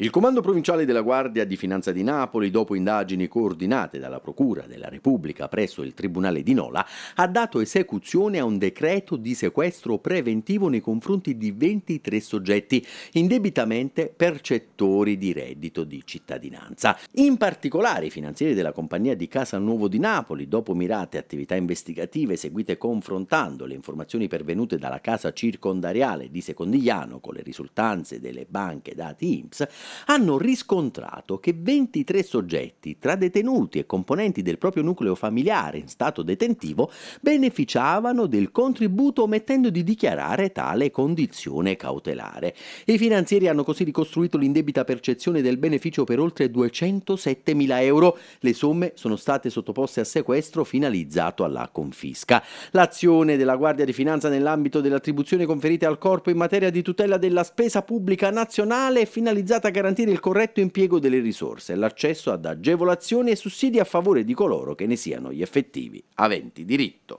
Il Comando Provinciale della Guardia di Finanza di Napoli, dopo indagini coordinate dalla Procura della Repubblica presso il Tribunale di Nola, ha dato esecuzione a un decreto di sequestro preventivo nei confronti di 23 soggetti, indebitamente percettori di reddito di cittadinanza. In particolare i finanzieri della compagnia di Casa Nuovo di Napoli, dopo mirate attività investigative seguite confrontando le informazioni pervenute dalla Casa Circondariale di Secondigliano con le risultanze delle banche dati IMSS, hanno riscontrato che 23 soggetti, tra detenuti e componenti del proprio nucleo familiare in stato detentivo, beneficiavano del contributo omettendo di dichiarare tale condizione cautelare. I finanzieri hanno così ricostruito l'indebita percezione del beneficio per oltre 207 mila euro. Le somme sono state sottoposte a sequestro finalizzato alla confisca. L'azione della Guardia di Finanza nell'ambito delle attribuzioni conferite al corpo in materia di tutela della spesa pubblica nazionale è finalizzata a garantire il corretto impiego delle risorse e l'accesso ad agevolazioni e sussidi a favore di coloro che ne siano gli effettivi aventi diritto.